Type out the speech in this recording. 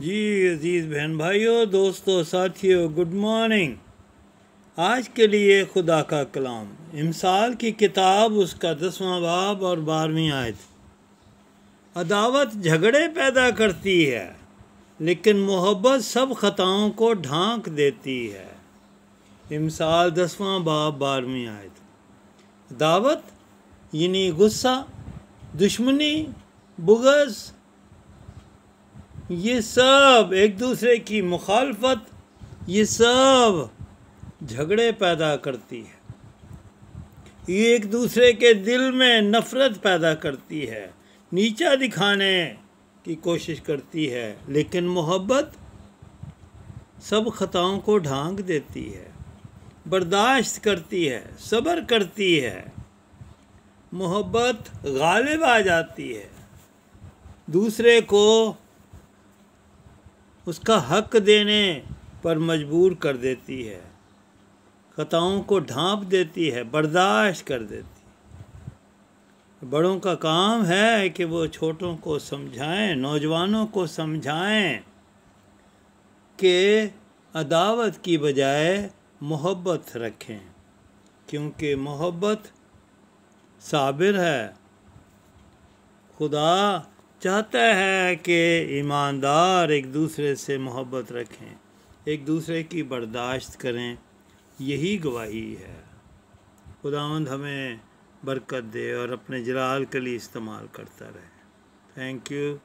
जी अज़ीज़ बहन भाइयों दोस्तों साथियों गुड मॉर्निंग आज के लिए खुदा का कलाम इमसाल की किताब उसका दसवां बाब और बारहवीं आयत अदावत झगड़े पैदा करती है लेकिन मोहब्बत सब ख़ताओं को ढांक देती है इमसाल दसवां बाब बारहवीं आयत अदावत यानी गुस्सा दुश्मनी बुगज़ ये सब एक दूसरे की मुखालफत ये सब झगड़े पैदा करती है ये एक दूसरे के दिल में नफ़रत पैदा करती है नीचा दिखाने की कोशिश करती है लेकिन मोहब्बत सब ख़ताओं को ढांक देती है बर्दाश्त करती है सब्र करती है मोहब्बत गालिब आ जाती है दूसरे को उसका हक देने पर मजबूर कर देती है खताओं को ढांप देती है बर्दाश्त कर देती है बड़ों का काम है कि वो छोटों को समझाएं नौजवानों को समझाएं कि अदावत की बजाय मोहब्बत रखें क्योंकि मोहब्बत साबिर है खुदा चाहता है कि ईमानदार एक दूसरे से मोहब्बत रखें एक दूसरे की बर्दाश्त करें यही गवाही है खुदावंद हमें बरकत दे और अपने जलाल के लिए इस्तेमाल करता रहे थैंक यू